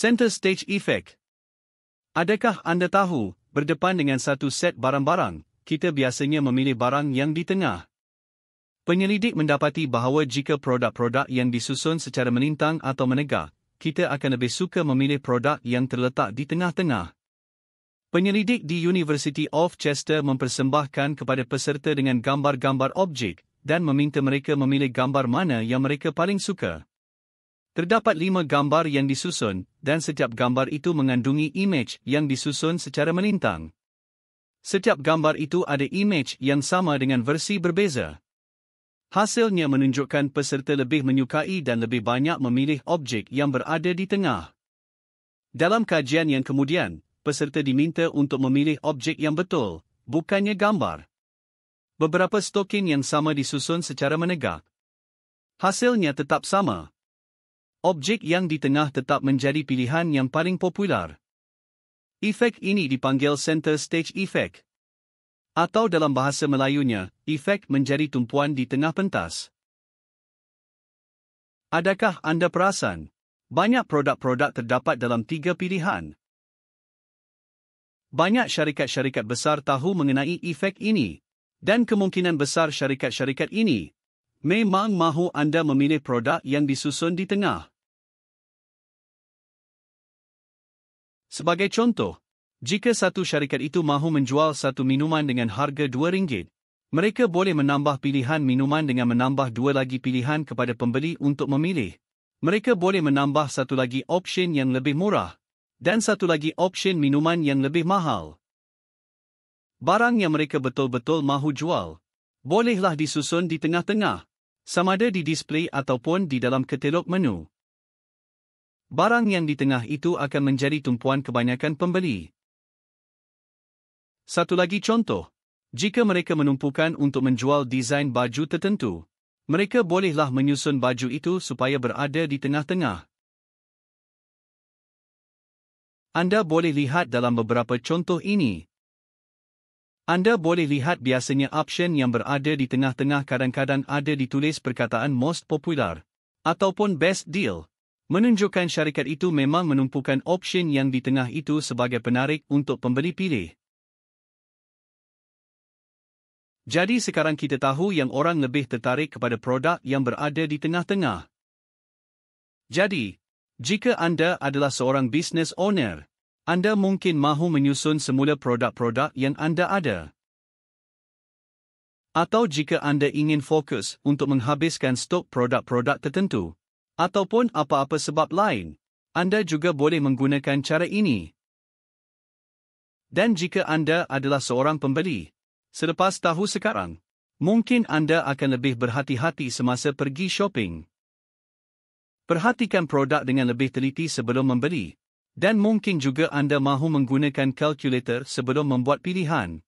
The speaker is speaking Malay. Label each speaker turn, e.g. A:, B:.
A: Center Stage Effect Adakah anda tahu, berdepan dengan satu set barang-barang, kita biasanya memilih barang yang di tengah? Penyelidik mendapati bahawa jika produk-produk yang disusun secara menintang atau menegak, kita akan lebih suka memilih produk yang terletak di tengah-tengah. Penyelidik di University of Chester mempersembahkan kepada peserta dengan gambar-gambar objek dan meminta mereka memilih gambar mana yang mereka paling suka. Terdapat lima gambar yang disusun dan setiap gambar itu mengandungi imej yang disusun secara melintang. Setiap gambar itu ada imej yang sama dengan versi berbeza. Hasilnya menunjukkan peserta lebih menyukai dan lebih banyak memilih objek yang berada di tengah. Dalam kajian yang kemudian, peserta diminta untuk memilih objek yang betul, bukannya gambar. Beberapa stokin yang sama disusun secara menegak. Hasilnya tetap sama. Objek yang di tengah tetap menjadi pilihan yang paling popular. Efek ini dipanggil center stage effect. Atau dalam bahasa Melayunya, efek menjadi tumpuan di tengah pentas. Adakah anda perasan? Banyak produk-produk terdapat dalam tiga pilihan banyak syarikat-syarikat besar tahu mengenai efek ini. Dan kemungkinan besar syarikat-syarikat ini memang mahu anda memilih produk yang disusun di tengah. Sebagai contoh, jika satu syarikat itu mahu menjual satu minuman dengan harga RM2, mereka boleh menambah pilihan minuman dengan menambah dua lagi pilihan kepada pembeli untuk memilih. Mereka boleh menambah satu lagi option yang lebih murah dan satu lagi option minuman yang lebih mahal. Barang yang mereka betul-betul mahu jual, bolehlah disusun di tengah-tengah, sama ada di display ataupun di dalam katalog menu. Barang yang di tengah itu akan menjadi tumpuan kebanyakan pembeli. Satu lagi contoh, jika mereka menumpukan untuk menjual desain baju tertentu, mereka bolehlah menyusun baju itu supaya berada di tengah-tengah. Anda boleh lihat dalam beberapa contoh ini. Anda boleh lihat biasanya option yang berada di tengah-tengah kadang-kadang ada ditulis perkataan most popular ataupun best deal. Menunjukkan syarikat itu memang menumpukan option yang di tengah itu sebagai penarik untuk pembeli pilih. Jadi sekarang kita tahu yang orang lebih tertarik kepada produk yang berada di tengah-tengah. Jadi, jika anda adalah seorang business owner, anda mungkin mahu menyusun semula produk-produk yang anda ada. Atau jika anda ingin fokus untuk menghabiskan stok produk-produk tertentu, ataupun apa-apa sebab lain, anda juga boleh menggunakan cara ini. Dan jika anda adalah seorang pembeli, selepas tahu sekarang, mungkin anda akan lebih berhati-hati semasa pergi shopping. Perhatikan produk dengan lebih teliti sebelum membeli. Dan mungkin juga anda mahu menggunakan kalkulator sebelum membuat pilihan.